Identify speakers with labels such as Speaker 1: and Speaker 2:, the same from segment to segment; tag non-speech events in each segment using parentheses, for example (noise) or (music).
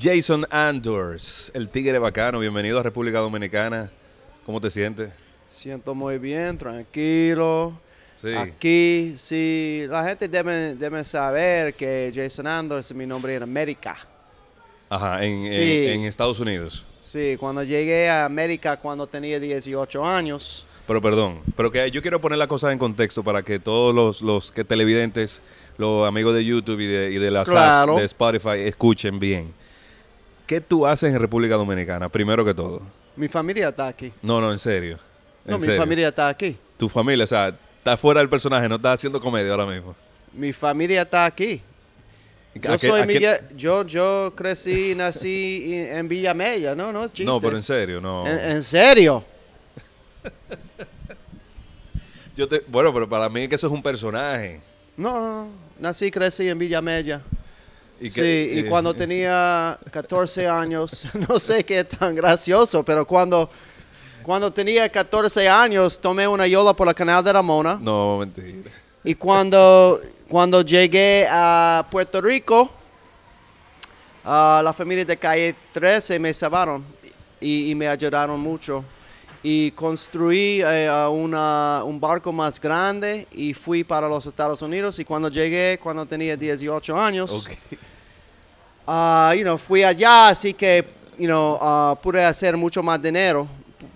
Speaker 1: Jason Anders, el tigre bacano, bienvenido a República Dominicana. ¿Cómo te sientes?
Speaker 2: Siento muy bien, tranquilo. Aquí, sí, la gente debe, saber que Jason Anders es mi nombre en América.
Speaker 1: Ajá, en, Estados Unidos.
Speaker 2: Sí, cuando llegué a América cuando tenía 18 años.
Speaker 1: Pero perdón, pero que yo quiero poner la cosa en contexto para que todos los, que televidentes, los amigos de YouTube y de, las apps de Spotify escuchen bien. ¿Qué tú haces en República Dominicana, primero que todo?
Speaker 2: Mi familia está aquí.
Speaker 1: No, no, en serio. no, mi familia está aquí. Tu familia, o sea, está fuera del personaje, no estás haciendo comedia ahora mismo.
Speaker 2: Mi familia está aquí. Yo soy yo, crecí, nací en Villamella, no, no es chiste. No, pero en serio, no. En, serio.
Speaker 1: (laughs) yo te, bueno, pero para mí es que eso es un personaje.
Speaker 2: No, no, no. Nací, crecí en Villamella
Speaker 1: sí, y eh, cuando
Speaker 2: tenía 14 años, (laughs) no sé qué tan gracioso, pero cuando, cuando tenía 14 años tomé una yola por la canal de Ramona.
Speaker 1: No, mentira.
Speaker 2: Y cuando, cuando llegué a Puerto Rico, a la familia de calle 13 me salvaron y, me ayudaron mucho. Y construí eh, un barco más grande y fui para los Estados Unidos. Y cuando llegué, cuando tenía 18 años, uh, you know, fui allá, así que, you know, ah, pude hacer mucho más dinero,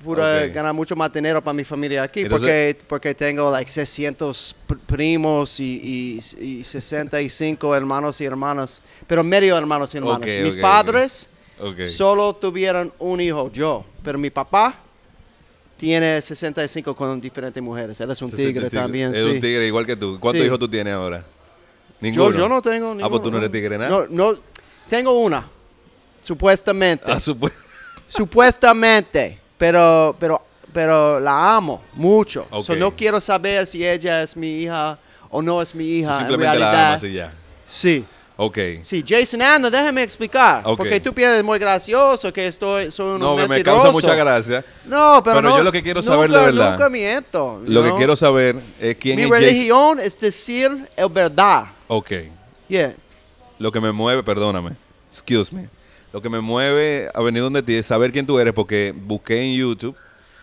Speaker 2: pude ganar mucho más dinero para mi familia aquí, porque, porque tengo, like, 600 primos y, 65 hermanos y hermanas, pero medio hermanos y hermanas. Mis padres solo tuvieron un hijo, yo, pero mi papá tiene 65 con diferentes mujeres. Él es un tigre también. Es un tigre igual
Speaker 1: que tú. ¿Cuántos hijos tú tienes ahora? Ninguno. Yo, no tengo ninguno. Ah, pues tú no eres tigre nada.
Speaker 2: no. Tengo una. Supuestamente. Ah,
Speaker 1: (laughs)
Speaker 2: supuestamente. Pero, pero, pero la amo mucho. Okay. no quiero saber si ella es mi hija o no es mi hija. simplemente la amas y
Speaker 1: ya. Sí. Ok.
Speaker 2: Sí, Jason Ando, déjame explicar. Porque tú piensas muy gracioso que estoy, soy un No, me causa mucha gracia.
Speaker 1: No, pero, no, yo lo que quiero saber de verdad.
Speaker 2: miento. Lo que quiero
Speaker 1: saber es quién Mi
Speaker 2: religión es decir el verdad.
Speaker 1: Ok. Yeah lo que me mueve, perdóname, excuse me, lo que me mueve a venir donde ti es saber quién tú eres porque busqué en YouTube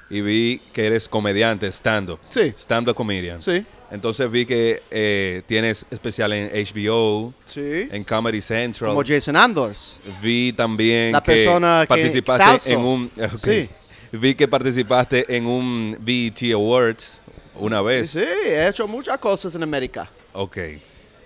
Speaker 1: y vi que eres comediante, stand-up. Sí. Stand-up comedian. Sí. Entonces vi que eh, tienes especial en HBO, sí. en Comedy Central. Como Jason
Speaker 2: Anders.
Speaker 1: Vi también que participaste en un... (laughs) Sí. Vi que participaste en un BET Awards una vez. Sí,
Speaker 2: he hecho muchas cosas en América.
Speaker 1: Ok.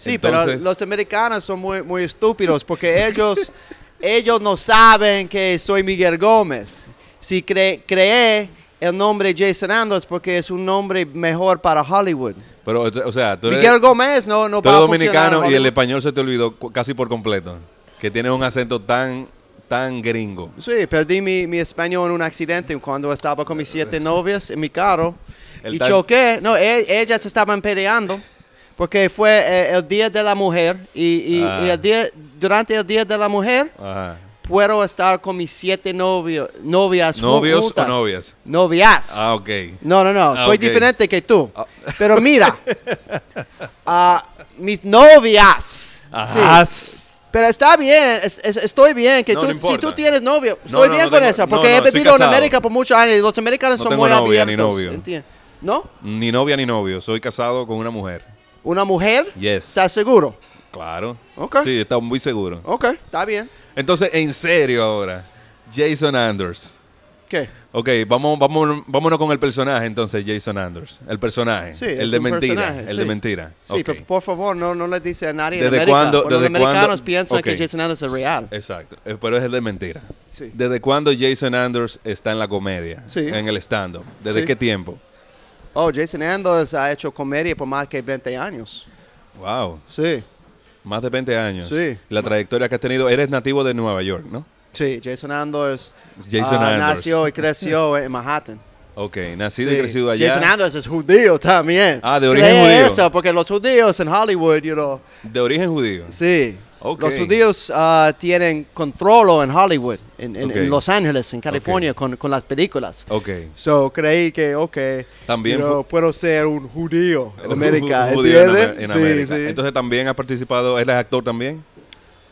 Speaker 1: Sí, pero
Speaker 2: los americanos son muy, muy estúpidos porque ellos, (laughs) ellos no saben que soy Miguel Gómez. Si cre creé el nombre Jason Anders porque es un nombre mejor
Speaker 1: para Hollywood. Pero, sea, Miguel
Speaker 2: Gómez no, no tú eres dominicano y el español
Speaker 1: se te olvidó casi por completo. Que tiene un acento tan tan gringo.
Speaker 2: Sí, perdí mi, español en un accidente cuando estaba con mis siete novias en mi carro y choqué. No, e-, ellas estaban peleando porque fue eh, el Día de la Mujer y, ah. durante el Día de la Mujer puedo estar con mis siete novio, novias. ¿Novios o novias? Novias. Ah, ok. No, no, no, ah, soy diferente que tú. Ah. Pero mira, (laughs) mis novias.
Speaker 1: Ajá. Sí.
Speaker 2: Pero está bien, estoy bien. Que tú, si tú tienes novio, estoy bien con eso. Porque he vivido en América por muchos años y los americanos son tengo muy novia, abiertos. Ni novio. ¿No?
Speaker 1: Ni novia ni novio. Soy casado con una mujer
Speaker 2: una mujer.
Speaker 1: Yes. ¿Estás seguro? Claro. Ok. Sí, está muy seguro.
Speaker 2: Ok, está bien.
Speaker 1: Entonces, en serio ahora, Jason Anders. ¿Qué? Ok, vamos, vamos, vámonos con el personaje entonces, Jason Anders. El personaje. Sí, el de mentira. El de mentira. Sí,
Speaker 2: por favor, no, no le dice a nadie ¿Desde cuándo? los americanos piensan que Jason Anders es real.
Speaker 1: Exacto, eh, pero es el de mentira. ¿Desde cuándo Jason Anders está en la comedia? Sí. En el stand-up. ¿Desde qué tiempo?
Speaker 2: Oh, Jason Anders ha hecho comedia por más que 20 años.
Speaker 1: Wow. Sí. Más de 20 años. Sí. La trayectoria que has tenido. Eres nativo de Nueva York, ¿no?
Speaker 2: Sí, Jason Anders.
Speaker 1: Jason ah, Nació
Speaker 2: y creció (laughs) en Manhattan.
Speaker 1: Ok, nacido y crecido allá. Jason
Speaker 2: Anders es judío también. Ah, de origen judío. porque los judíos en Hollywood, you
Speaker 1: De origen judío.
Speaker 2: Sí. Los judíos ah, tienen control en Hollywood, en, Los Ángeles, en California, con, las películas. Ok. So creí que, ok, también puedo ser un judío (laughs) en América. Un judío en, América.
Speaker 1: Entonces también has participado, ¿eres actor también?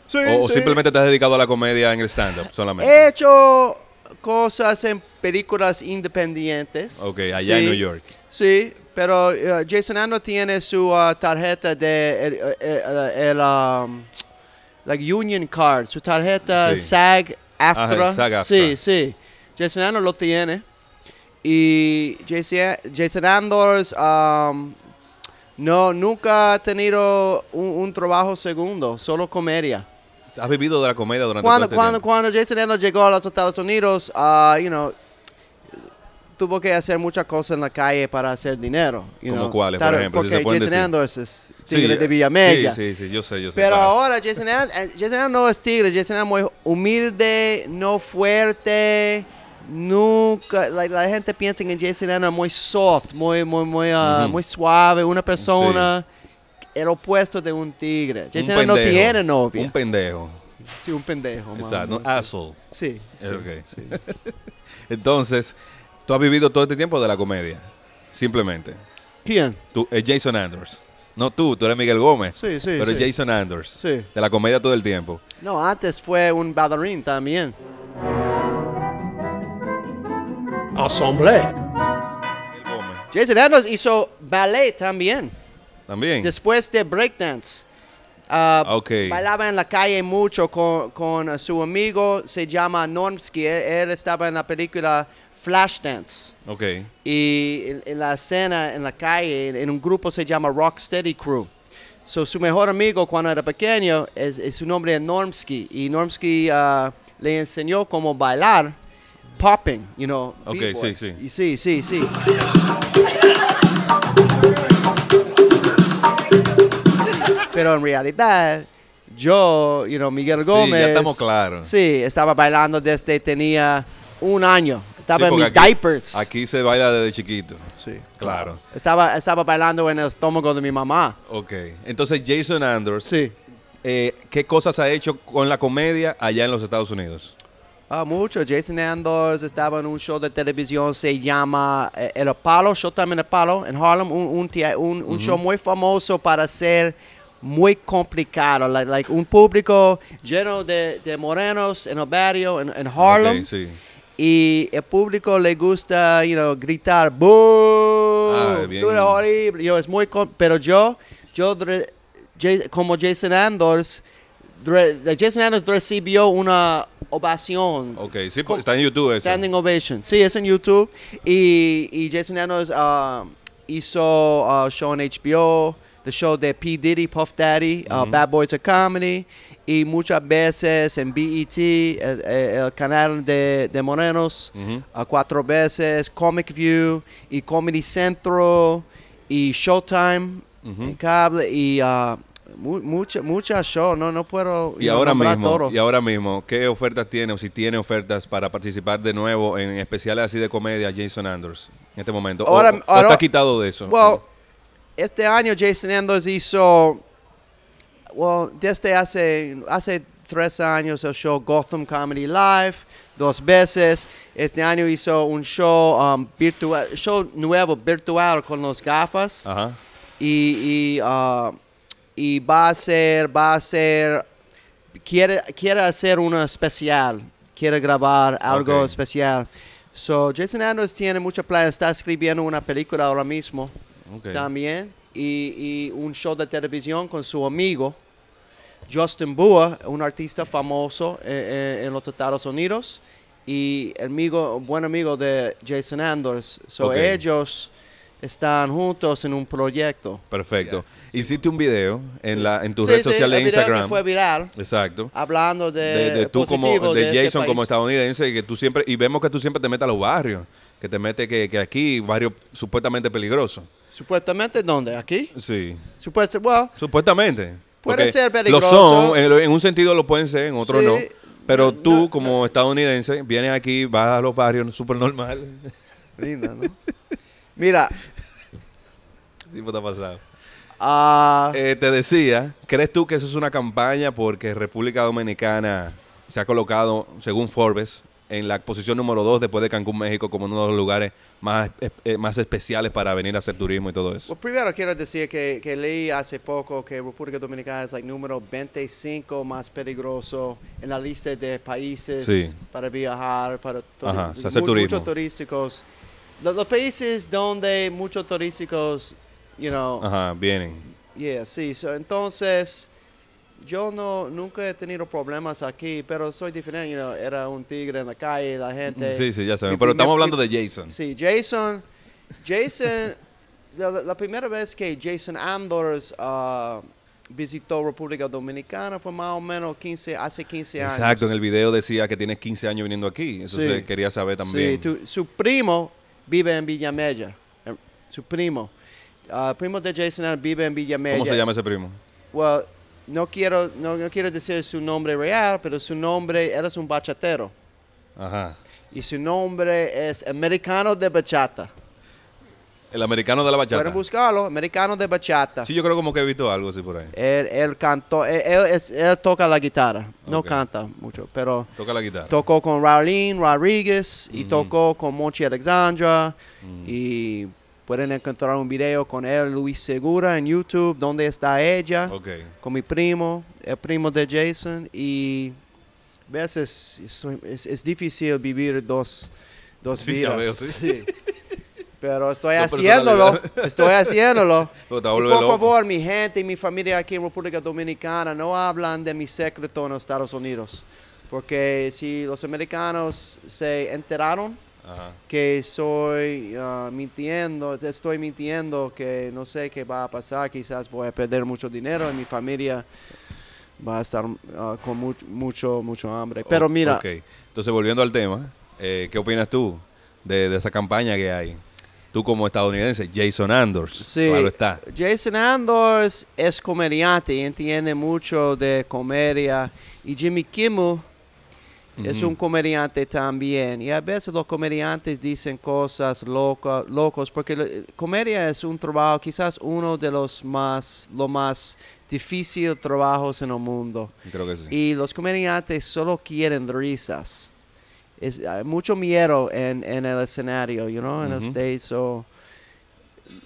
Speaker 2: Sí, o, simplemente
Speaker 1: te has dedicado a la comedia en el stand-up solamente.
Speaker 2: He hecho cosas en películas independientes. Ok, allá en New York. Sí, pero eh, Jason Ando tiene su ah, tarjeta de el, eh, eh, um, like union card, su tarjeta SAG, AFTRA. Sí, sí. Jason Andor lo tiene. Y Jason, Jason um, no, nunca ha tenido un, trabajo segundo, solo comedia.
Speaker 1: Has vivido de la comedia durante cuando, cuando,
Speaker 2: Cuando Jason anders llegó a los Estados Unidos, uh, you know, tuvo que hacer muchas cosas en la calle para hacer dinero. ¿Como cuáles, por ejemplo? Porque Jason Ando es tigre de eh, Villamella. Sí, sí,
Speaker 1: sí, yo sé, yo sé. Pero
Speaker 2: ahora Jason eh, Jason no es tigre, Jason Ando es muy humilde, no fuerte, nunca... La, gente piensa que Jason Ando es muy soft, muy, muy, muy, ah, muy suave, una persona... El opuesto de un tigre. Jason Ando no tiene novia. Un
Speaker 1: pendejo. Sí, un pendejo. Exacto, un asshole. Sí, sí. (laughs) Entonces, tú has vivido todo este tiempo de la comedia, simplemente. ¿Quién? Tú, es eh, Jason Anders. No tú, tú eres Miguel Gómez. Sí, sí. Pero Jason Anders. Sí. De la comedia todo el tiempo.
Speaker 2: No, antes fue un bailarín también. Gómez. Jason Anders hizo ballet también. También. Después de breakdance. Ah, bailaba en la calle mucho con, su amigo, se llama Normsky. él estaba en la película dance, Ok. Y en, la escena, en la calle, en, un grupo se llama Rocksteady Crew. So, su mejor amigo cuando era pequeño es, su nombre es Normski Y Normski ah, le enseñó cómo bailar popping, you know. Ok, sí, sí. Y sí, sí, sí. Pero en realidad, yo, you know, Miguel Gómez. Sí, estamos claros. Sí, estaba bailando desde tenía un año estaba en mis diapers.
Speaker 1: Aquí se baila desde chiquito. Sí. Claro.
Speaker 2: Estaba, estaba bailando en el estómago de mi mamá.
Speaker 1: Ok. Entonces, Jason Anders. Sí. Eh, ¿Qué cosas ha hecho con la comedia allá en los Estados Unidos?
Speaker 2: Ah, mucho. Jason Anders estaba en un show de televisión, se llama eh, El El Show también El Palo en Harlem, un, un, show muy famoso para ser muy complicado, like, un público lleno de, morenos en el barrio, en, Harlem. sí y el público le gusta, you know, gritar, ¡boom! Ah, Tú eres horrible. es muy pero yo, yo, como Jason Anders, Jason Anders recibió una ovación. Ok,
Speaker 1: sí, pues, está en YouTube.
Speaker 2: Standing ovation. Sí, es en YouTube. Y, y Jason Anders ah, hizo un ah, show en HBO the show de P. Diddy, Puff Daddy, uh, mm-hmm. Bad Boys of Comedy, y muchas veces en BET, el, canal de, Morenos, a mm-hmm. uh, cuatro veces, Comic View, y Comedy Centro, y Showtime mm-hmm. en cable, y uh, muchas muchas mucha show, no, no puedo. Y ahora mismo, y
Speaker 1: ahora mismo, ¿qué ofertas tiene o si tiene ofertas para participar de nuevo en especiales así de comedia Jason Anders en este momento? Ahora, ¿O, quitado de eso?
Speaker 2: este año Jason Endos hizo, well, desde hace, hace tres años el show Gotham Comedy Live dos veces. Este año hizo un show, um, virtual, show nuevo, virtual, con los gafas. Y, uh, y, va a ser, va a ser, quiere, quiere hacer una especial, quiere grabar algo especial. So, Jason Andrews tiene mucho plan, está escribiendo una película ahora mismo también. Y, un show de televisión con su amigo Justin Bua, un artista famoso eh, eh, en los Estados Unidos y amigo, buen amigo de Jason Anders. So ellos están juntos en un proyecto.
Speaker 1: Perfecto. Hiciste un video en la en tu red social de Instagram. fue viral. Exacto.
Speaker 2: Hablando de, de este Jason como
Speaker 1: estadounidense y que tú siempre y vemos que tú siempre te metes a los barrios, que te metes que, que aquí barrio supuestamente peligroso. Supuestamente, ¿dónde? ¿Aquí? Sí. Supuestamente. Puede ser peligroso. son, eh, en, un sentido lo pueden ser, en otro no. Pero tú, como estadounidense, vienes aquí, vas a los barrios, súper normal. (laughs) Linda, ¿no? Mira. ¿Qué tipo te ha pasado? Ah. Eh, te decía, ¿crees tú que eso es una campaña porque República Dominicana se ha colocado, según Forbes, en la posición número 2 después de Cancún, México, como uno de los lugares más, eh, eh, más especiales para venir a hacer turismo y todo eso?
Speaker 2: primero quiero decir que, leí hace poco que República Dominicana es el número 25 más peligroso en la lista de países para viajar, para hacer turismo. muchos turísticos. Los, países donde muchos turísticos, you know...
Speaker 1: Ajá, vienen.
Speaker 2: Yeah, sí. entonces yo no nunca he tenido problemas aquí, pero soy diferente. era un tigre en la calle, la gente. Sí, sí, ya saben. Pero estamos hablando de Jason. Sí, Jason. Jason. (laughs) la, primera vez que Jason anders uh, visitó República Dominicana fue más o menos 15, hace 15 años. Exacto,
Speaker 1: en el video decía que tienes 15 años viniendo aquí. Eso quería saber también.
Speaker 2: Sí, su primo vive en Villamella. Em, su primo. El uh, primo de Jason vive en Villamella. ¿Cómo se llama ese primo? Well, no quiero, no, quiero decir su nombre real, pero su nombre, él es un bachatero. Ajá. Y su nombre es Americano de Bachata.
Speaker 1: El americano de la bachata. Pueden buscarlo, americano de bachata. Sí, yo creo como que he visto algo así por ahí.
Speaker 2: Él, él cantó, él, toca la guitarra, no canta mucho, pero... Toca la guitarra. Tocó con Raulín Rodríguez y tocó con Monchi Alexandra mm. y Pueden encontrar un video con él, Luis Segura, en YouTube, donde está ella, con mi primo, el primo de Jason. Y a veces es, difícil vivir dos, dos vidas. Pero estoy (laughs) haciéndolo, estoy haciéndolo. (laughs) por favor, mi gente y mi familia aquí en República Dominicana no hablan de mi secreto en Estados Unidos. Porque si los americanos se enteraron, que soy ah, mintiendo, estoy mintiendo, que no sé qué va a pasar, quizás voy a perder mucho dinero y mi familia va a estar ah, con mucho, mucho hambre. Pero mira.
Speaker 1: Entonces, volviendo al tema, eh, ¿qué opinas tú de, esa campaña que hay? Tú como estadounidense, Jason Anders, está.
Speaker 2: Jason Anders es comediante y entiende mucho de comedia. Y Jimmy Kimmel es un comediante también. Y a veces los comediantes dicen cosas locas, locos, porque eh, comedia es un trabajo, quizás uno de los más, lo más difícil trabajos en el mundo. Creo que sí. Y los comediantes solo quieren risas. Es, hay mucho miedo en, en el escenario, you know, en el stage.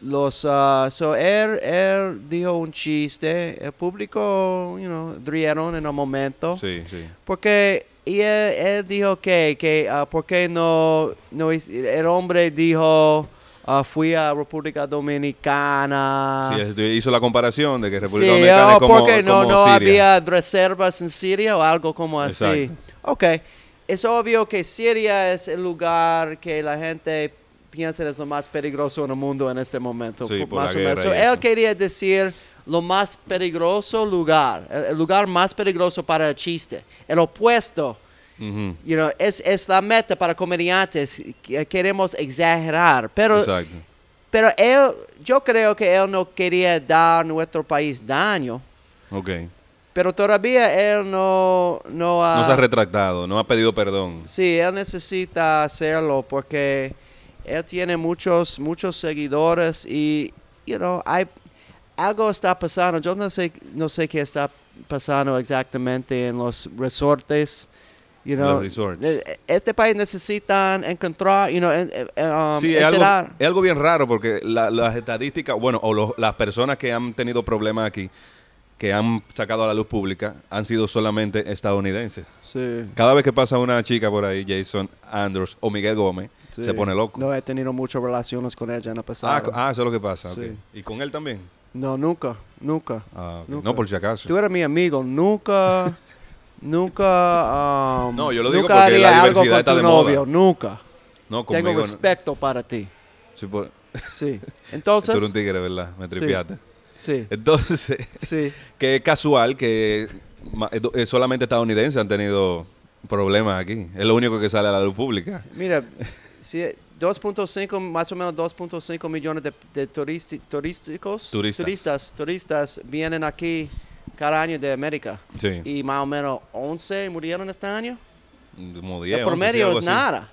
Speaker 2: los ah, él, él, dijo un chiste el público you know rieron en un momento sí sí porque y él, dijo que, que ah, ¿por qué no, no? El hombre dijo... Ah, fui a República Dominicana.
Speaker 1: Sí, hizo la comparación de que República Dominicana oh, es como, porque no, no había
Speaker 2: reservas en Siria o algo como así. Ok, es obvio que Siria es el lugar que la gente piensa es lo más peligroso en el mundo en este momento. Sí, por, él quería decir, lo más peligroso lugar, el lugar más peligroso para el chiste, el opuesto. you know, es, es, la meta para comediantes. Queremos exagerar, pero, pero él, yo creo que él no quería dar nuestro país daño. Okay. Pero todavía él no, no ha... ha
Speaker 1: retractado, no ha pedido perdón.
Speaker 2: Sí, él necesita hacerlo porque él tiene muchos, muchos seguidores y, you know, hay algo está pasando. Yo no sé, no sé qué está pasando exactamente
Speaker 1: en los resortes. You eh, eh,
Speaker 2: este país necesitan encontrar, you know, eh, um, sí, es algo,
Speaker 1: bien raro porque las estadísticas, bueno, o las personas que han tenido problemas aquí, que han sacado a la luz pública, han sido solamente estadounidenses. Sí. Cada vez que pasa una chica por ahí, Jason Andrews o Miguel Gómez, se pone loco.
Speaker 2: No he tenido muchas relaciones con ella en el pasado. Ah, ah, eso es lo que pasa.
Speaker 1: ¿Y con él también?
Speaker 2: No, nunca, nunca.
Speaker 1: Ah, no, por si acaso. Tú
Speaker 2: eres mi amigo, nunca, (laughs) nunca. Um, no, yo lo digo nunca porque haría la algo con está tu novio, nunca.
Speaker 1: No, conmigo, Tengo respeto para ti. Sí, pues. sí. entonces. (laughs) Tú eres un tigre, ¿verdad? Me tripiaste. Sí. Entonces, sí. (laughs) que es casual que eh, eh, solamente estadounidenses han tenido problemas aquí. Es lo único que sale a la luz pública. Mira,
Speaker 2: sí... 2.5, más o menos 2.5 millones de, de turísticos, turistas. turistas. vienen aquí cada año de América. Sí. Y más o menos 11 murieron este año.
Speaker 1: Como El promedio es nada.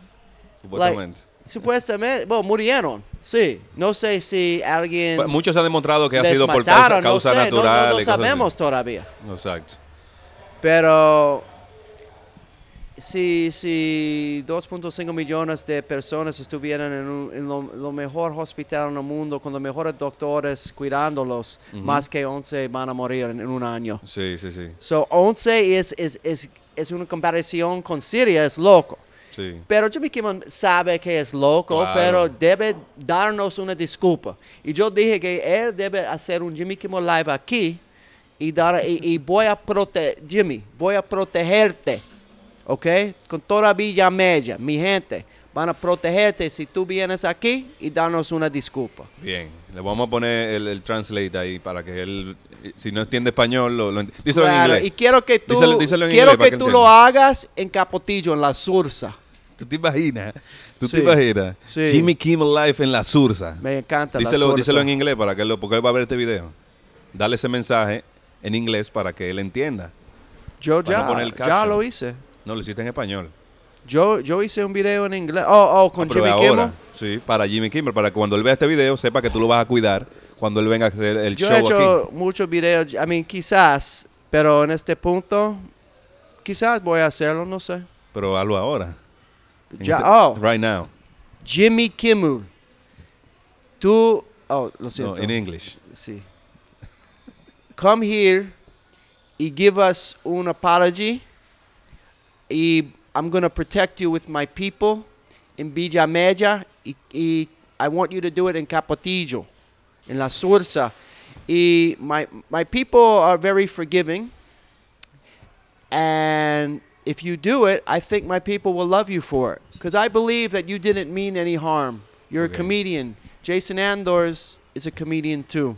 Speaker 2: Supuestamente. bueno, murieron, sí. No sé si alguien. muchos
Speaker 1: han demostrado que ha sido por causa, no natural. No, sabemos todavía. Exacto.
Speaker 2: Pero si, si 2.5 millones de personas estuvieran en, un, lo, mejor hospital en el mundo, con los mejores doctores cuidándolos, más que 11 van a morir en, un año.
Speaker 1: Sí, sí, sí.
Speaker 2: So, 11 es, es, una comparación con Siria, es loco. Sí. Pero Jimmy Kimmel sabe que es loco, pero debe darnos una disculpa. Y yo dije que él debe hacer un Jimmy Kimmel Live aquí y, dar, y, voy a proteger, Jimmy, voy a protegerte. ¿ok? Con toda Villa Mella, mi gente, van a protegerte si tú vienes aquí y darnos una disculpa.
Speaker 1: Bien, le vamos a poner el, translate ahí para que él, si no entiende español, lo, lo en inglés. Y quiero que tú, quiero que, tú lo
Speaker 2: hagas en Capotillo, en la Sursa. (laughs) ¿Tú te imaginas?
Speaker 1: ¿Tú te imaginas? Jimmy Kimmel Life en la Sursa. Me encanta díselo, la Sursa. Díselo en inglés para que lo, porque él va a ver este video. Dale ese mensaje en inglés para que él entienda.
Speaker 2: Yo ya, ya lo hice.
Speaker 1: No, lo hiciste en español.
Speaker 2: Yo, yo hice un video en inglés.
Speaker 1: Oh, oh, con ah, Jimmy Kimmel. Sí, para Jimmy Kimmel, para que cuando él vea este video sepa que tú lo vas a cuidar cuando él venga a hacer el show show. Yo he
Speaker 2: hecho muchos videos, I mean, quizás, pero en este punto, quizás voy a hacerlo, no sé.
Speaker 1: Pero hazlo ahora. Ya, este, oh. Right
Speaker 2: now. Jimmy Kimmel. Tú, oh, lo siento. en inglés. Sí. Come here y give us an apology. y I'm going to protect you with my people in Villa Mella y, y, I want you to do it in Capotillo, in La Sursa. Y my, my people are very forgiving. And if you do it, I think my people will love you for it. Because I believe that you didn't mean any harm. You're okay. a comedian. Jason Andors is a comedian too.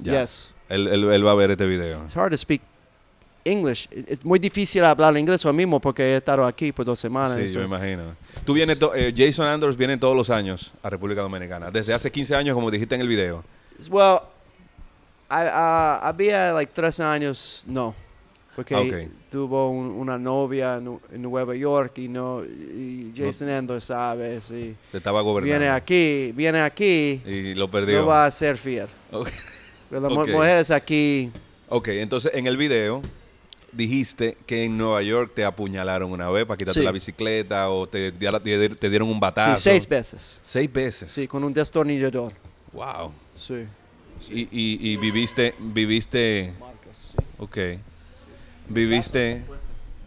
Speaker 2: Yeah. Yes.
Speaker 1: Él, él, él va a ver este video. It's hard to speak
Speaker 2: English. Es muy difícil hablar inglés ahora mismo porque he estado aquí por dos semanas. Sí, yo me
Speaker 1: imagino. Tú vienes, eh, Jason Anders viene todos los años a República Dominicana, desde hace 15 años, como dijiste en el video.
Speaker 2: Well, uh, había like tres años, no. Porque ah, tuvo una novia en, Nueva York y no Jason Anders sabe si
Speaker 1: estaba Viene
Speaker 2: aquí,
Speaker 1: viene aquí y lo perdió. No va a
Speaker 2: ser fiel. Pero las mujeres
Speaker 1: aquí Ok, entonces en el video dijiste que en Nueva York te apuñalaron una vez para quitarte la bicicleta o te, dieron un batazo. Sí, seis
Speaker 2: veces. Seis veces. Sí, con un destornillador. Wow. Sí.
Speaker 1: Y, y, viviste, viviste... Marcos, sí. Ok. Viviste...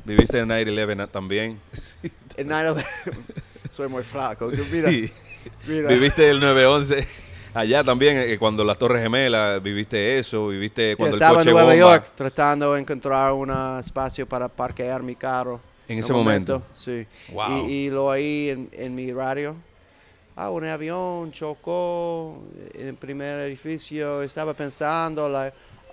Speaker 1: Viviste en 9-11 también.
Speaker 2: (laughs) En 9-11... (laughs) Soy muy flaco.
Speaker 1: (laughs) Mira, Viviste el 9-11 allá también, eh, cuando las Torres Gemelas, viviste eso, viviste cuando estaba en Nueva York
Speaker 2: tratando de encontrar un espacio para parquear mi carro. En ese momento. Sí. Y, lo oí en, mi radio. Ah, un avión chocó en el primer edificio. Estaba pensando,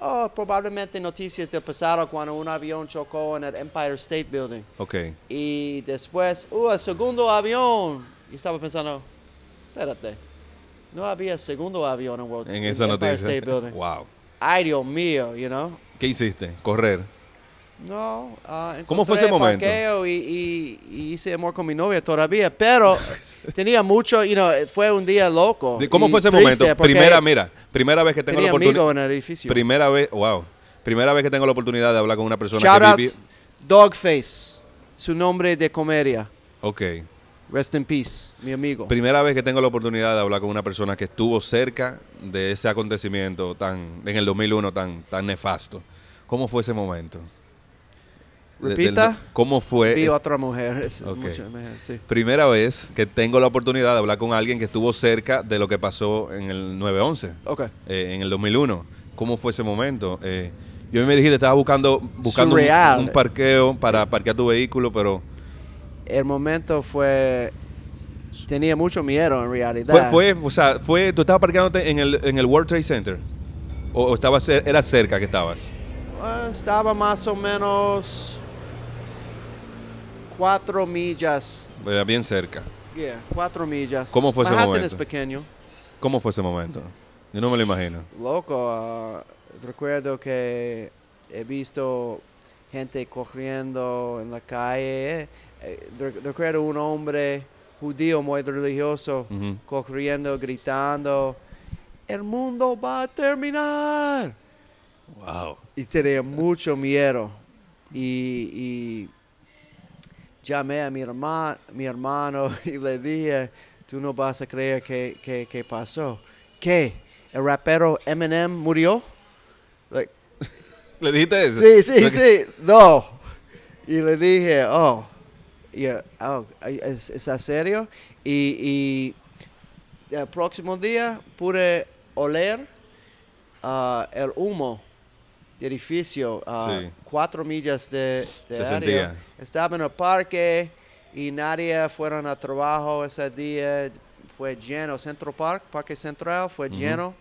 Speaker 2: oh, probablemente noticias del pasado cuando un avión chocó en el Empire State Building. Ok. Y después, uh, el segundo avión. Y estaba pensando, espérate no había segundo avión en World En esa State Building. wow. Ay, Dios mío, you know.
Speaker 1: ¿Qué hiciste? Correr.
Speaker 2: No. Ah, ¿Cómo fue ese momento? Y, y, y, hice amor con mi novia todavía, pero (laughs) tenía mucho, y know, fue un día loco. ¿Cómo fue ese momento? Primera, mira,
Speaker 1: primera vez que tengo la oportunidad. en el edificio. Primera vez, wow. Primera vez que tengo la oportunidad de hablar con una persona Shout que
Speaker 2: Dogface, su nombre de comedia. Ok. Rest in peace, mi amigo.
Speaker 1: Primera vez que tengo la oportunidad de hablar con una persona que estuvo cerca de ese acontecimiento tan en el 2001 tan tan nefasto. ¿Cómo fue ese momento? Repita. ¿Cómo fue? Vi otra mujer. Primera vez que tengo la oportunidad de hablar con alguien que estuvo cerca de lo que pasó en el 911. Okay. Eh, en el 2001. ¿Cómo fue ese momento? Eh, yo me dijiste, estaba buscando, buscando un, parqueo para parquear tu vehículo, pero
Speaker 2: el momento fue tenía mucho miedo en realidad.
Speaker 1: Fue, fue o sea, fue, tú estabas parqueándote en el, en el World Trade Center. O, estaba, era cerca que estabas.
Speaker 2: Ah, estaba más o menos cuatro millas.
Speaker 1: Era bien cerca.
Speaker 2: Yeah, cuatro millas. ¿Cómo fue ese momento? es pequeño.
Speaker 1: ¿Cómo fue ese momento? Yo no me lo imagino.
Speaker 2: Loco, ah, recuerdo que he visto gente corriendo en la calle. Eh, recuerdo un hombre judío muy religioso, corriendo, gritando, el mundo va a terminar. Wow. Y tenía mucho miedo. Y, llamé a mi, hermano, mi (laughs) y le dije, tú no vas a creer que, que, pasó. ¿Qué? ¿El rapero Eminem murió? (laughs)
Speaker 1: ¿Le dijiste eso? Sí, sí, sí.
Speaker 2: No. Y le dije, oh y, ah, oh, es, es serio. Y, el eh, próximo día pude oler ah, el humo del edificio, a cuatro millas de, área. Estaba en el parque y nadie fueron a trabajo ese día. Fue lleno. Centro Park, Parque Central, fue lleno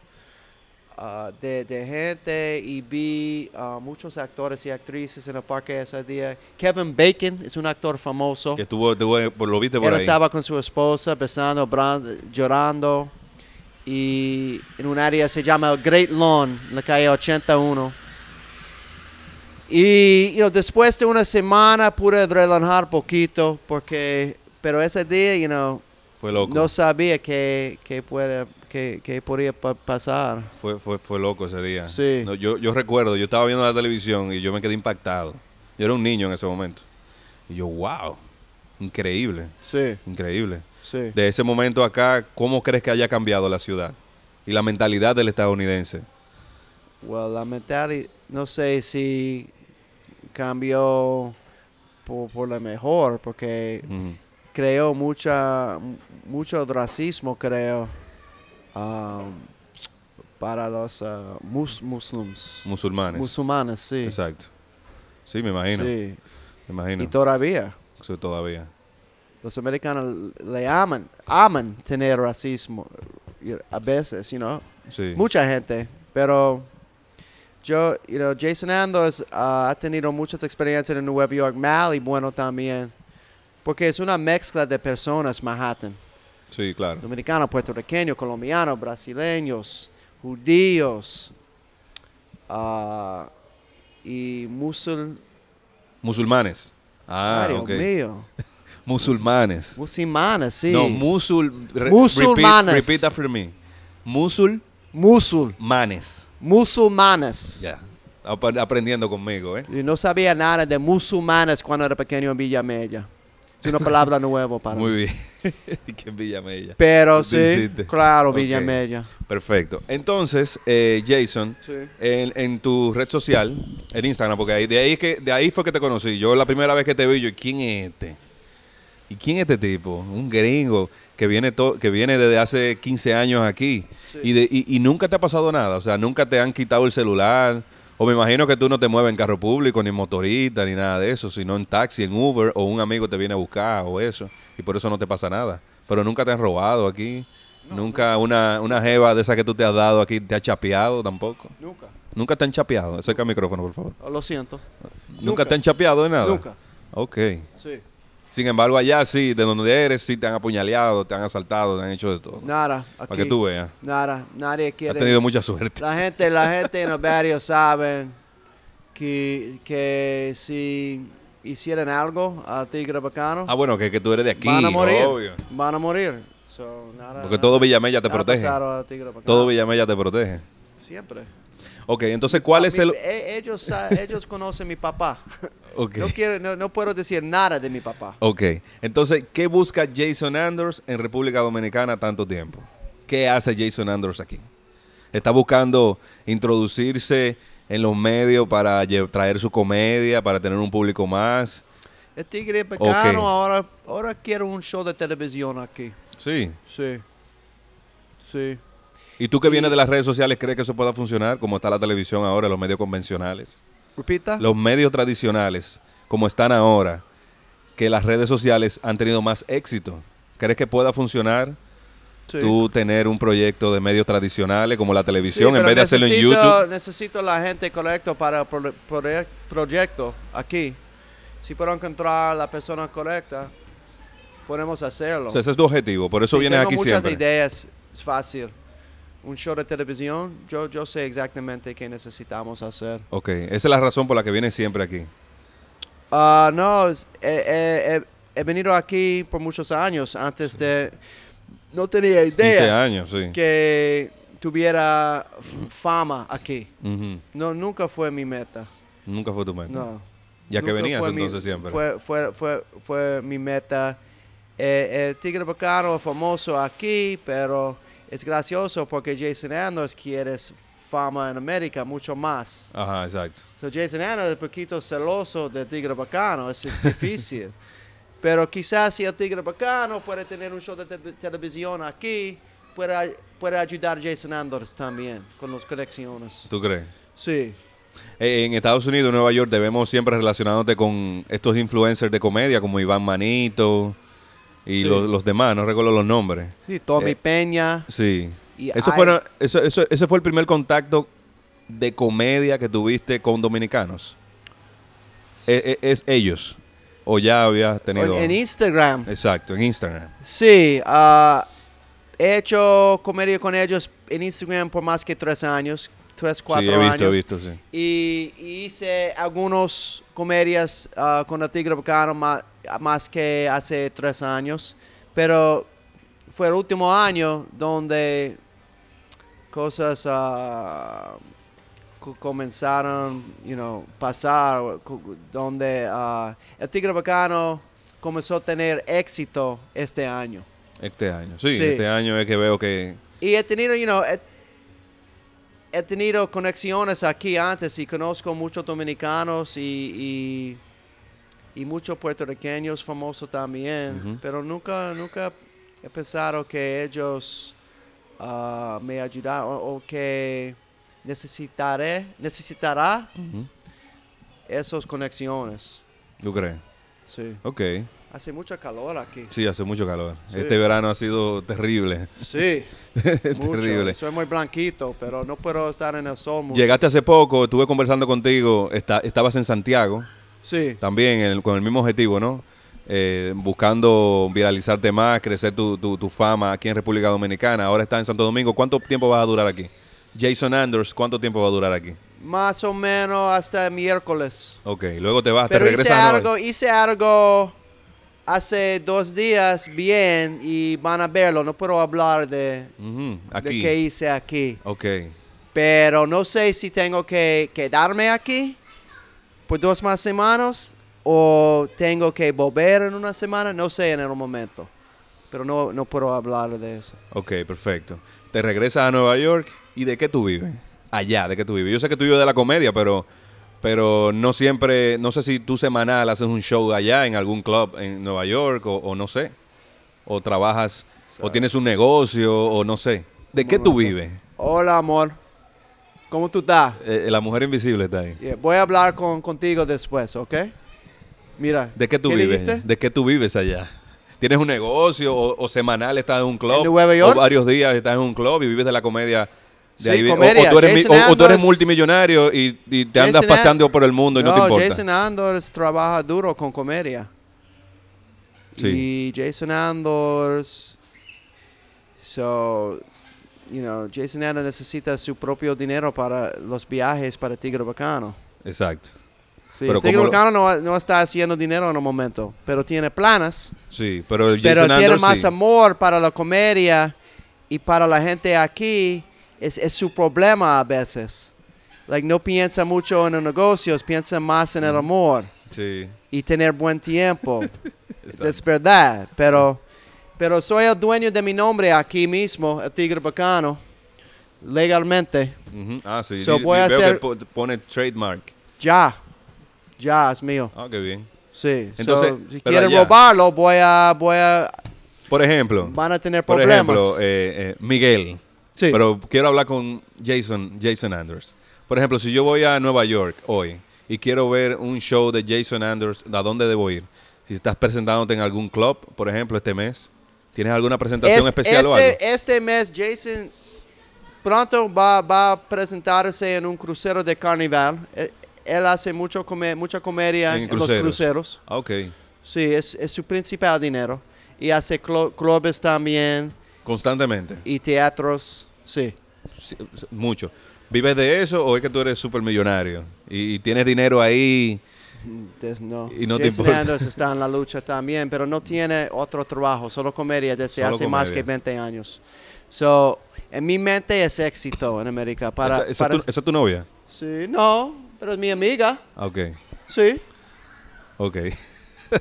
Speaker 2: Ah, de, gente y vi ah, muchos actores y actrices en el parque ese día. Kevin Bacon es un actor famoso. Que estuvo, tuvo, lo viste por Él estaba con su esposa besando, llorando. Y en un área se llama Great Lawn, la calle 81. Y después de una semana pude relajar poquito, porque, pero ese día, Fue no sabía que, que puede, que, que podría pasar.
Speaker 1: Fue, fue, fue loco ese día. Sí. yo, yo recuerdo, yo estaba viendo la televisión y yo me quedé impactado. Yo era un niño en ese momento. Y yo, wow, increíble. Sí. Increíble. Sí. De ese momento acá, ¿cómo crees que haya cambiado la ciudad y la mentalidad del estadounidense?
Speaker 2: Bueno, la mentalidad, no sé si cambió por, por la mejor, porque creó mucha, mucho racismo, creo. Ah, para los ah, Musulmanes.
Speaker 1: Musulmanes, sí. Exacto. Sí, me imagino. Sí. imagino. Y todavía. todavía.
Speaker 2: Los americanos le aman, aman tener racismo a veces, you Sí. Mucha gente, pero yo, you know, Jason Andos ah, ha tenido muchas experiencias en Nueva York, mal y bueno también, porque es una mezcla de personas Manhattan. Sí, claro. Dominicanos, puertorriqueños, colombianos, brasileños, judíos ah, y musul...
Speaker 1: musulmanes. Ah, Dios mío. (laughs) musulmanes.
Speaker 2: Musulmanes,
Speaker 1: sí. No, musul... musulmanes. Musul... Musulmanes. Musulmanes. Ya. Aprendiendo conmigo, ¿eh? Y no sabía
Speaker 2: nada de musulmanes cuando era pequeño en Villa Mella. Es una palabra nueva para Muy
Speaker 1: bien. (laughs) que Villamella. Pero sí, claro, villa Villamella. Perfecto. Entonces, eh, Jason, en, tu red social, en Instagram, porque ahí, de, ahí que, de ahí fue que te conocí. Yo la primera vez que te vi, yo, ¿quién es este? ¿Y quién es este tipo? Un gringo que viene, to que viene desde hace 15 años aquí. Y, de, y nunca te ha pasado nada. O sea, nunca te han quitado el celular o me imagino que tú no te mueves en carro público, ni en motorista, ni nada de eso, sino en taxi, en Uber, o un amigo te viene a buscar, o eso, y por eso no te pasa nada. Pero nunca te han robado aquí, nunca Una, una jeva de esa que tú te has dado aquí te ha chapeado tampoco. Nunca. Nunca te han chapeado. Acerca el micrófono, por favor.
Speaker 2: Lo siento. ¿Nunca, ¿Nunca te han
Speaker 1: chapeado de nada? Nunca. Ok. Sí. Sin embargo, allá sí, de donde eres, sí te han apuñaleado, te han asaltado, te han hecho de todo. Nada. Aquí, Para que tú veas.
Speaker 2: Nada, nadie quiere. Ha tenido mucha suerte. La gente, la gente en el barrio saben que, que si hicieran algo a Tigre Bacano. Ah, bueno,
Speaker 1: que, tú eres de aquí. Van a morir.
Speaker 2: Van a morir. Porque todo Villamella te protege.
Speaker 1: todo Villamella te protege. Siempre. Ok, entonces, ¿cuál es el...?
Speaker 2: Eh, ellos, (laughs) ellos conocen mi papá. (laughs) Okay. No, quiero, no, puedo decir nada de mi papá.
Speaker 1: Ok, entonces, ¿qué busca Jason Anders en República Dominicana tanto tiempo? ¿Qué hace Jason Anders aquí? ¿Está buscando introducirse en los medios para traer su comedia, para tener un público más?
Speaker 2: El tigre pecano ahora, ahora quiero un show de televisión aquí. Sí. Sí. Sí.
Speaker 1: ¿Y tú que vienes de las redes sociales crees que eso pueda funcionar? Como está la televisión ahora, los medios convencionales. Repita. Los medios tradicionales, como están ahora, que las redes sociales han tenido más éxito. ¿Crees que pueda funcionar? Tú tener un proyecto de medios tradicionales como la televisión en vez de hacerlo en YouTube.
Speaker 2: Necesito la gente correcta para pro, proyecto aquí. Si puedo encontrar la persona correcta, podemos hacerlo. ese es tu
Speaker 1: objetivo, por eso vienes aquí siempre. siempre. muchas
Speaker 2: ideas, es fácil un show de televisión, yo, yo sé exactamente qué necesitamos hacer.
Speaker 1: Ok, esa es la razón por la que vienes siempre aquí.
Speaker 2: Ah, no, eh, eh, eh, he venido aquí por muchos años antes de... No tenía idea años, que tuviera fama aquí. No, nunca fue mi meta.
Speaker 1: Nunca fue tu meta. No. Ya que venías entonces siempre.
Speaker 2: Fue, mi meta. el Tigre Bacano famoso aquí, pero es gracioso porque Jason Anders quiere fama en América mucho más.
Speaker 1: Ajá, exacto.
Speaker 2: So Jason Anders es un poquito celoso de Tigre Bacano, eso es difícil. (laughs) Pero quizás si el Tigre Bacano puede tener un show de televisión aquí, puede, ayudar a Jason Anders también con las conexiones.
Speaker 1: ¿Tú crees? Sí. E-, en Estados Unidos, Nueva York, debemos siempre relacionándote con estos influencers de comedia como Iván Manito y los, demás, no recuerdo los nombres.
Speaker 2: Sí, Tommy eh, Peña. Sí. eso,
Speaker 1: ese fue el primer contacto de comedia que tuviste con dominicanos. E, e, es ellos. O ya habías tenido. En, Instagram. Exacto, en Instagram.
Speaker 2: Sí. Ah, he hecho comedia con ellos en Instagram por más que tres años. Tres, cuatro sí, he visto, años. He visto, sí. y, hice algunos comedias ah, con el Tigre Bacano, más más que hace tres años, pero fue el último año donde cosas ah, comenzaron, you know, pasar, donde ah, el Tigre Bacano comenzó a tener éxito este año.
Speaker 1: Este año, sí, este año es que veo que...
Speaker 2: Y he tenido, you know, he, tenido conexiones aquí antes y conozco muchos dominicanos y y muchos puertorriqueños famosos también, pero nunca, nunca he pensado que ellos ah, me ayudaron o, que necesitaré, necesitará esas conexiones.
Speaker 1: ¿Tú crees? Sí. Ok.
Speaker 2: Hace mucho calor aquí. Sí, hace
Speaker 1: mucho calor. Este verano ha sido terrible.
Speaker 2: Sí. (laughs) terrible. Soy muy blanquito, pero no puedo estar en el sol. Llegaste
Speaker 1: hace poco, estuve conversando contigo, estabas en Santiago. Sí. También con el mismo objetivo, ¿no? Eh, buscando viralizarte más, crecer tu, fama aquí en República Dominicana. Ahora está en Santo Domingo. ¿Cuánto tiempo vas a durar aquí? Jason Anders, ¿cuánto tiempo va a durar aquí?
Speaker 2: Más o menos hasta miércoles.
Speaker 1: Ok, luego te vas, te regresas. Hice algo,
Speaker 2: hice algo hace dos días bien y van a verlo. No puedo hablar de, de qué hice aquí. Ok. Pero no sé si tengo que quedarme aquí pues dos más semanas o tengo que volver en una semana, no sé en el momento. Pero no, no puedo hablar de eso.
Speaker 1: Ok, perfecto. Te regresas a Nueva York y ¿de qué tú vives? Allá, ¿de qué tú vives? Yo sé que tú vives de la comedia, pero pero no siempre, no sé si tú semanal haces un show allá en algún club en Nueva York o, no sé, o trabajas, o tienes un negocio o no sé. ¿De qué tú vives?
Speaker 2: Hola, amor. ¿Cómo tú estás?
Speaker 1: Eh, eh, la mujer invisible está ahí.
Speaker 2: voy a hablar contigo después, ¿ok?
Speaker 1: Mira. ¿De qué tú vives? ¿De qué tú vives allá? ¿Tienes un negocio o, semanal estás en un club? ¿O varios días estás en un club y vives de la comedia? sí, comedia. O, tú eres, multimillonario y, te andas pasando por el mundo y no, te importa. Jason
Speaker 2: Anders trabaja duro con comedia. Sí. Y Jason Anders... So, you know, Jason Aaron necesita su propio dinero para los viajes para Tigre Bacano.
Speaker 1: Exacto. Sí, Tigre Bacano
Speaker 2: no, está haciendo dinero en el momento, pero tiene planes.
Speaker 1: Sí, pero, Jason pero tiene más
Speaker 2: amor para la comedia y para la gente aquí. Es, es su problema a veces. Like, no piensa mucho en los negocios, piensa más en el mm. amor. Sí. Y tener buen tiempo. (laughs) es verdad, pero pero soy el dueño de mi nombre aquí mismo, el Tigre Bacano, legalmente.
Speaker 1: Ah, sí. So voy a hacer... pone trademark.
Speaker 2: Ya. Ya, es mío. Ah, qué bien. Sí. Entonces, si quieren robarlo, voy a, voy Por ejemplo.
Speaker 1: Van a tener problemas. Por ejemplo, eh, eh, Miguel. Sí. Pero quiero hablar con Jason, Jason Anders. Por ejemplo, si yo voy a Nueva York hoy y quiero ver un show de Jason Anders, ¿a dónde debo ir? Si estás presentándote en algún club, por ejemplo, este mes. ¿Tienes alguna presentación este- especial este, o algo?
Speaker 2: Este mes Jason pronto va, a presentarse en un crucero de carnaval. E, él hace mucho mucha comedia en, los cruceros. Ah, ok. Sí, es, su principal dinero. Y hace clubes también.
Speaker 1: Constantemente.
Speaker 2: Y teatros, sí. mucho.
Speaker 1: ¿Vives de eso o es que tú eres súper millonario y, y tienes dinero ahí? no. Y no está
Speaker 2: en la lucha también, pero no tiene otro trabajo, solo comedia desde hace más que 20 años. So, en mi mente es éxito en América. Para, ¿Esa, Tu, es tu novia? Sí, no, pero es mi amiga. Ok. Sí.
Speaker 1: Ok. (laughs)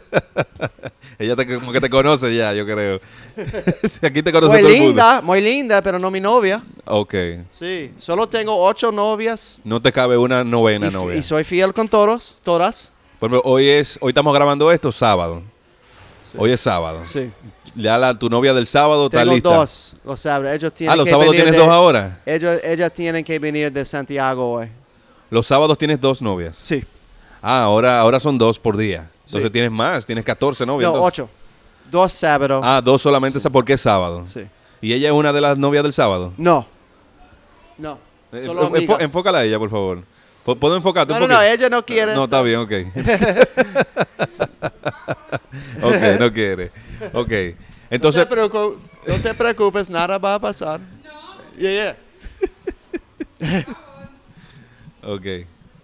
Speaker 1: Ella te, como que te conoce ya, yo creo. (laughs) aquí te muy linda,
Speaker 2: Muy linda, pero no mi novia. Ok. Sí, solo tengo ocho novias.
Speaker 1: No te cabe una novena novia.
Speaker 2: Y soy fiel con todos, todas
Speaker 1: hoy es, hoy estamos grabando esto sábado. Hoy es sábado. Ya la, tu novia del sábado está lista. dos.
Speaker 2: Los sábados. ah, los sábados tienes dos ahora. Ellos, ellas tienen que venir de Santiago hoy.
Speaker 1: Los sábados tienes dos novias. Sí. Ah, ahora, ahora son dos por día. Entonces tienes más, tienes 14 novias. No, ocho.
Speaker 2: Dos sábados. Ah,
Speaker 1: dos solamente, porque es sábado. Sí. ¿Y ella es una de las novias del sábado? No.
Speaker 2: No. Eh,
Speaker 1: enfócala a ella, por favor. Puedo enfocarte no, un poquito. No, no, ella no quiere. No, está bien, ok. (laughs) ok, no quiere. Ok. Entonces.
Speaker 2: No te, preocupes, nada va a pasar. No. Yeah,
Speaker 1: yeah. (laughs) ok,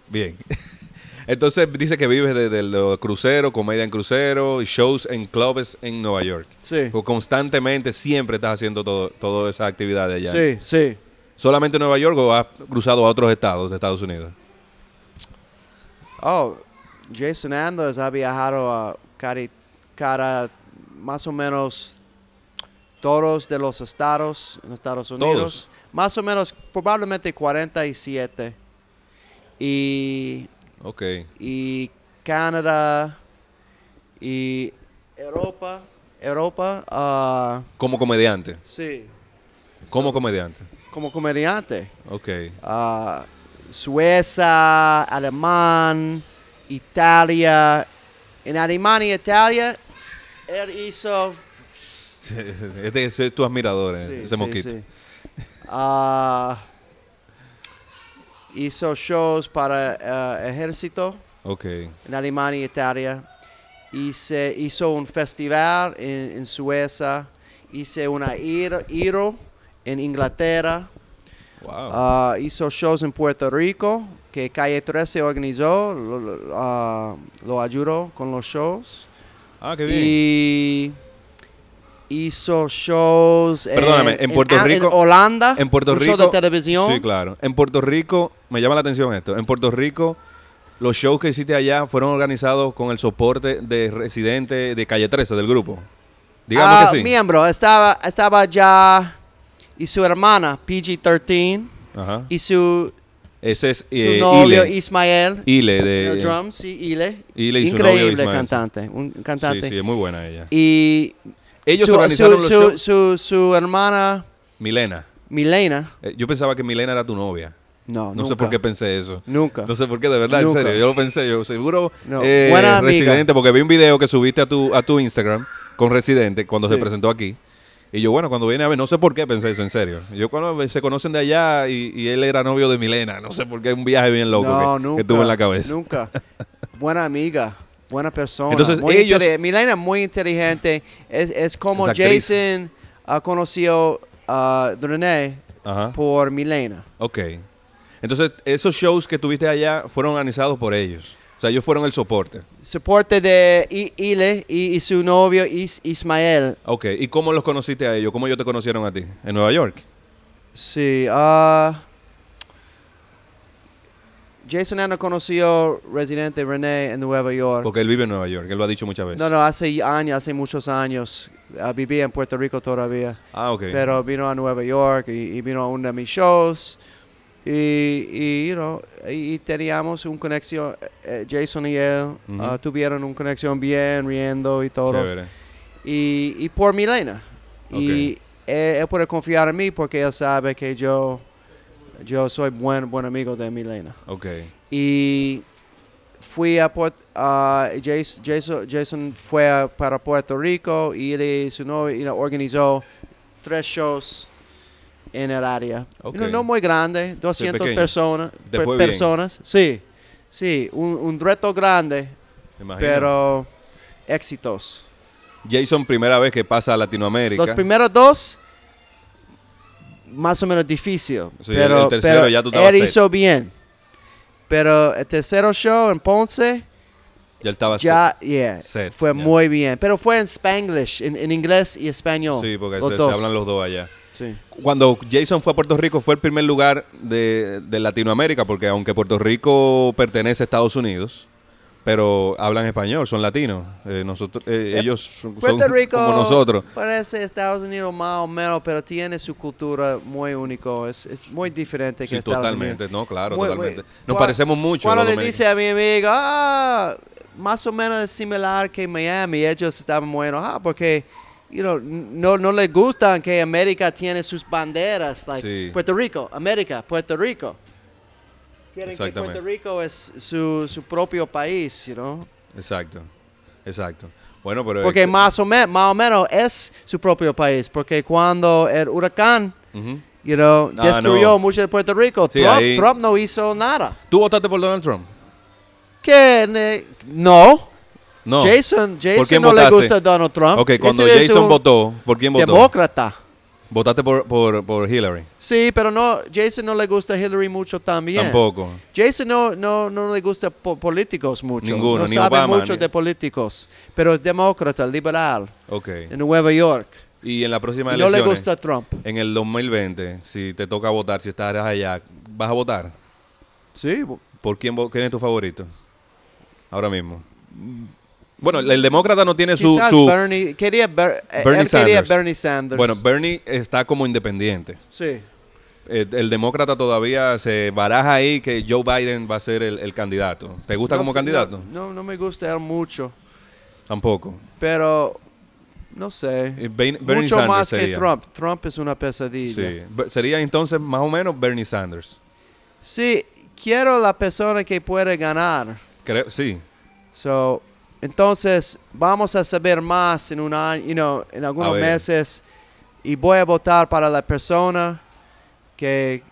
Speaker 1: bien. Entonces dice que vives desde el crucero, cruceros, comedia en crucero, shows en clubes en Nueva York. Sí. Pues constantemente siempre estás haciendo todas esas actividades allá. Sí, sí. ¿Solamente Nueva York o has cruzado a otros estados de Estados Unidos?
Speaker 2: Oh, Jason Anders ha viajado a cari, cara más o menos todos de los estados en Estados Unidos. Más o menos, probablemente 47. Y. Ok. Y Canadá. Y Europa. Europa. Ah,
Speaker 1: como comediante. Sí. Como comediante.
Speaker 2: Como comediante. Ok. Ah, Suecia, Alemania, Italia. En Alemania, Italia, él hizo.
Speaker 1: (laughs) Este es tu admirador, eh, ese mosquito.
Speaker 2: Ah, hizo shows para el eh, Ejército okay. en Alemania, Italia. hizo un festival en, Sueza, Suecia. Hice una iro en Inglaterra. Wow. Ah, hizo shows en Puerto Rico, que Calle 13 organizó, ah, lo, ayudó con los shows. Ah, qué bien. Y hizo shows Perdóname, en, Puerto Rico. Holanda. En Puerto Rico. de televisión. Sí, claro.
Speaker 1: En Puerto Rico, me llama la atención esto. En Puerto Rico, los shows que hiciste allá fueron organizados con el soporte de residentes de Calle 13 del grupo. Digamos ah, que sí.
Speaker 2: Miembro, estaba, estaba ya y su hermana PG-13 eh, eh, y su
Speaker 1: novio Ismael. Ile de drums
Speaker 2: sí, Ile. y Increíble cantante, un cantante. Sí, sí, es muy buena ella.
Speaker 1: Y ellos su, organizaron
Speaker 2: su, Su, hermana
Speaker 1: Milena. Milena. Eh, yo pensaba que Milena era tu novia. No, no sé por qué pensé eso. Nunca. No sé por qué, de verdad, en serio. Yo lo pensé, yo seguro. Residente, porque vi un video que subiste a tu, a tu Instagram con Residente cuando se presentó aquí. Y yo, bueno, cuando viene a ver, no sé por qué pensé eso, en serio. Yo cuando se conocen de allá y, él era novio de Milena, no sé por qué, un viaje bien loco que, tuve en la cabeza.
Speaker 2: Nunca. Buena amiga, buena persona. Entonces, ellos... Milena es muy inteligente. Es, como Jason ha conocido a uh, por Milena.
Speaker 1: Ok. Entonces, esos shows que tuviste allá fueron organizados por ellos. O sea, ellos fueron el soporte.
Speaker 2: Soporte de Ile y, su novio Ismael.
Speaker 1: Ok, ¿y cómo los conociste a ellos? ¿Cómo ellos te conocieron a ti? ¿En Nueva York? Sí, ah,
Speaker 2: Jason Anna conoció Residente René en Nueva York. Porque
Speaker 1: él vive en Nueva York, él lo ha dicho muchas veces. No, no,
Speaker 2: hace años, hace muchos años. Ah, vivía en Puerto Rico todavía.
Speaker 1: Ah, ok. Pero
Speaker 2: vino a Nueva York y vino a uno de mis shows. Y, y, y teníamos un conexión, eh, eh, Jason y él uh, tuvieron una conexión bien, riendo y todo. Y, y, por Milena. Y él, puede confiar en mí porque él sabe que yo, yo soy buen, buen amigo de Milena. Okay. Y fui a Puerto, Jason, Jason, fue para Puerto Rico y él su organizó tres shows en el área. No, muy grande, 200 personas. personas. Sí, sí, un, reto grande, pero éxitos.
Speaker 1: Jason, primera vez que pasa a Latinoamérica. Los
Speaker 2: primeros dos, más o menos difícil. pero, el tercero ya tú Él hizo bien. Pero el tercero show en Ponce.
Speaker 1: Ya estaba ya,
Speaker 2: fue muy bien. Pero fue en Spanglish, en, inglés y español. Sí, porque se hablan los dos allá.
Speaker 1: Cuando Jason fue a Puerto Rico fue el primer lugar de, Latinoamérica, porque aunque Puerto Rico pertenece a Estados Unidos, pero hablan español, son latinos. Eh, nosotros, eh, eh, ellos Puerto Rico como nosotros.
Speaker 2: Parece Estados Unidos más o menos, pero tiene su cultura muy única. Es, muy diferente que totalmente, no, claro, totalmente. Nos parecemos mucho. Cuando le dice a mi amigo, ah, más o menos es similar que Miami, ellos estaban muy enojados ah, porque you know, no, no le gustan que América tiene sus banderas, like Puerto Rico, América, Puerto Rico. Quieren que Puerto Rico es su, propio país, you know.
Speaker 1: Exacto, exacto. Bueno, porque
Speaker 2: más o, menos, más o menos es su propio país, porque cuando el huracán,
Speaker 1: you know, ah, destruyó
Speaker 2: mucho de Puerto Rico, Trump, no hizo nada.
Speaker 1: ¿Tú votaste por Donald Trump?
Speaker 2: Que
Speaker 1: no. No. Jason, Jason no le gusta Donald Trump. Ok, cuando Jason votó, ¿por quién votó? Demócrata. Votaste por, Hillary.
Speaker 2: Sí, pero no, Jason no le gusta Hillary mucho también. Tampoco. Jason no, no, no le gusta políticos mucho. Ninguno, no sabe mucho de políticos, pero es demócrata, liberal. Ok. En Nueva York.
Speaker 1: Y en la próxima elección. No le gusta Trump. En el 2020, si te toca votar, si estás allá, ¿vas a votar? Sí. ¿Por quién, quién es tu favorito? Ahora mismo. Bueno, el demócrata no tiene su, su... Bernie,
Speaker 2: quería, eh, Bernie quería Bernie Sanders. Bueno,
Speaker 1: Bernie está como independiente. Sí. Eh, el, demócrata todavía se baraja ahí que Joe Biden va a ser el, candidato. ¿Te gusta como candidato?
Speaker 2: No, no, me gusta él mucho. Tampoco. Pero, no sé. Eh, mucho más que Trump. Trump es una pesadilla. Sí.
Speaker 1: Sería entonces más o menos Bernie Sanders.
Speaker 2: Sí, quiero la persona que puede ganar.
Speaker 1: Creo, sí. So,
Speaker 2: entonces, vamos a saber más en un en algunos meses y voy a votar para la persona que,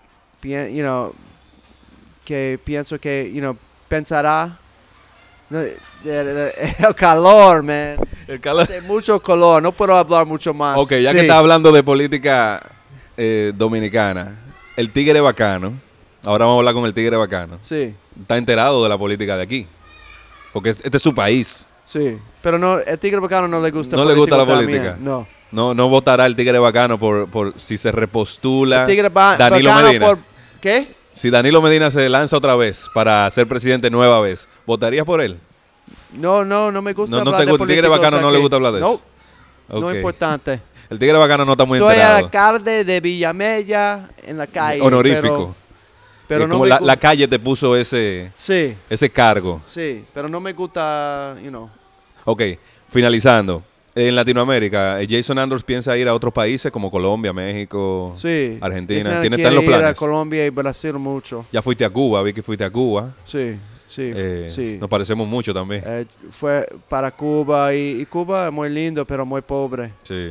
Speaker 2: que pienso que, pensará. (laughs) El calor, man. El calor. mucho calor, no puedo hablar mucho más. Ok, ya que está
Speaker 1: hablando de política eh, dominicana, el tigre bacano, ahora vamos a hablar con el tigre bacano. Sí. Está enterado de la política de aquí. Porque este es su país. Sí,
Speaker 2: pero no, el tigre bacano no le gusta. No le gusta la política. no.
Speaker 1: No, no votará el tigre bacano por, por si se repostula. El tigre Danilo bacano Medina. Por, ¿Qué? Si Danilo Medina se lanza otra vez para ser presidente nueva vez, ¿votarías por él?
Speaker 2: No, no, no me gusta. No, no hablar te gusta. el tigre bacano no le gusta hablar de eso. No, no es importante.
Speaker 1: El tigre bacano no está muy Soy enterado. Soy
Speaker 2: alcalde de Villamella en la calle. Honorífico.
Speaker 1: Pero como la, calle te puso ese, ese cargo.
Speaker 2: Sí, pero no me gusta, you know.
Speaker 1: Ok, finalizando. En Latinoamérica, eh, Jason Anders piensa ir a otros países como Colombia, México, sí. Argentina. ¿Tiene en los planes? Ir a
Speaker 2: Colombia y Brasil mucho.
Speaker 1: Ya fuiste a Cuba, vi que fuiste a Cuba. Sí, sí, eh, Nos parecemos mucho también. Eh,
Speaker 2: fue para Cuba y, y Cuba es muy lindo, pero muy pobre. Sí.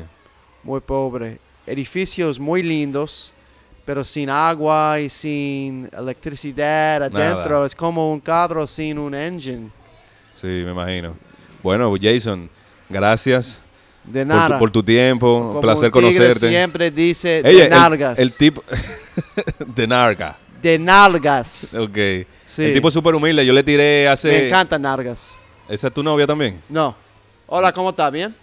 Speaker 2: Muy pobre. Edificios muy lindos, pero sin agua y sin electricidad adentro. Es como un carro sin un engine.
Speaker 1: Sí, me imagino. Bueno, Jason, gracias. De nada. Por tu, tiempo, un placer un conocerte. Siempre dice de nalgas. El, tipo (laughs) de narga.
Speaker 2: De nalgas. Ok. El tipo
Speaker 1: súper humilde. Yo le tiré hace. Me encanta nalgas. ¿Esa es tu novia también?
Speaker 2: No. Hola, ¿cómo estás? ¿Bien?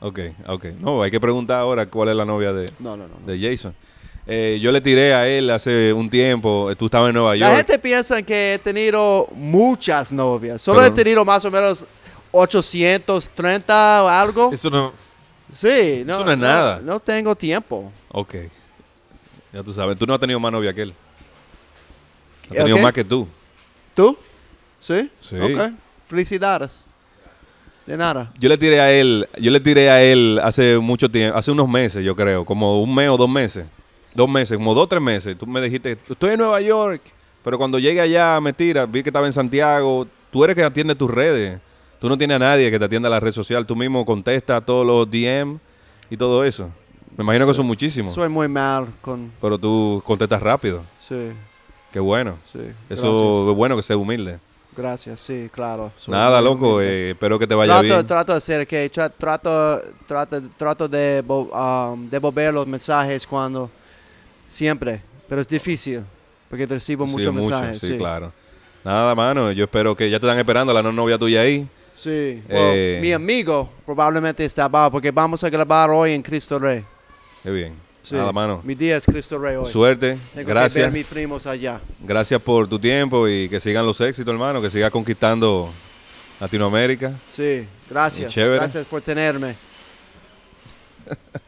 Speaker 1: Ok, ok. No, hay que preguntar ahora cuál es la novia de, no, no, no, de Jason. Eh, yo le tiré a él hace un tiempo, tú estabas en Nueva York. La
Speaker 2: gente piensa que he tenido muchas novias, solo he tenido más o menos 830 o algo. Eso no... Sí, no es nada. No tengo tiempo.
Speaker 1: Ok. Ya tú sabes, tú no has tenido más novia que él. Ha ¿Eh, tenido más que tú.
Speaker 2: ¿Tú? Sí. Sí. Ok. Felicidades. De nada.
Speaker 1: Yo le tiré a él, yo le tiré a él hace mucho tiempo, hace unos meses, yo creo, como un mes o dos meses. Dos meses, como dos, tres meses. Tú me dijiste, estoy en Nueva York, pero cuando llegue allá, me tira, vi que estaba en Santiago. Tú eres que atiende tus redes. Tú no tienes a nadie que te atienda la red social. Tú mismo contestas todos los DM y todo eso. Me imagino que son muchísimos.
Speaker 2: Soy muy mal con...
Speaker 1: Pero tú contestas rápido. Sí. Qué bueno. Sí. Eso es bueno que seas humilde.
Speaker 2: Gracias, sí, claro. Nada, loco, eh, espero
Speaker 1: que te vaya bien.
Speaker 2: Trato de ser que trato, trato de, um, devolver los mensajes cuando Siempre, pero es difícil, porque te
Speaker 1: recibo muchos mucho, mensajes. Sí, claro. Nada, mano, yo espero que ya te están esperando la novia tuya ahí.
Speaker 2: Sí, eh, mi amigo probablemente está abajo, porque vamos a grabar hoy en Cristo Rey.
Speaker 1: Qué bien. Nada, mano. Mi día es Cristo Rey hoy. Suerte. gracias. ver
Speaker 2: mis primos allá.
Speaker 1: Gracias por tu tiempo y que sigan los éxitos, hermano. Que siga conquistando Latinoamérica. Sí, gracias. Gracias por tenerme. (laughs)